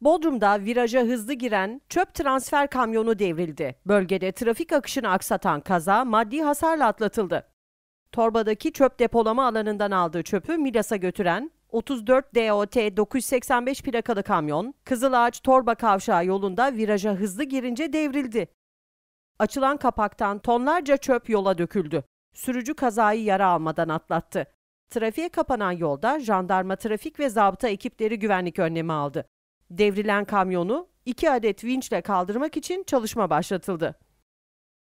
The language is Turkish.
Bodrum'da viraja hızlı giren çöp transfer kamyonu devrildi. Bölgede trafik akışını aksatan kaza maddi hasarla atlatıldı. Torbadaki çöp depolama alanından aldığı çöpü Milas'a götüren 34 DOT 985 plakalı kamyon Kızılağaç Torba Kavşağı yolunda viraja hızlı girince devrildi. Açılan kapaktan tonlarca çöp yola döküldü. Sürücü kazayı yara almadan atlattı. Trafiğe kapanan yolda jandarma trafik ve zabıta ekipleri güvenlik önlemi aldı. Devrilen kamyonu iki adet vinçle kaldırmak için çalışma başlatıldı.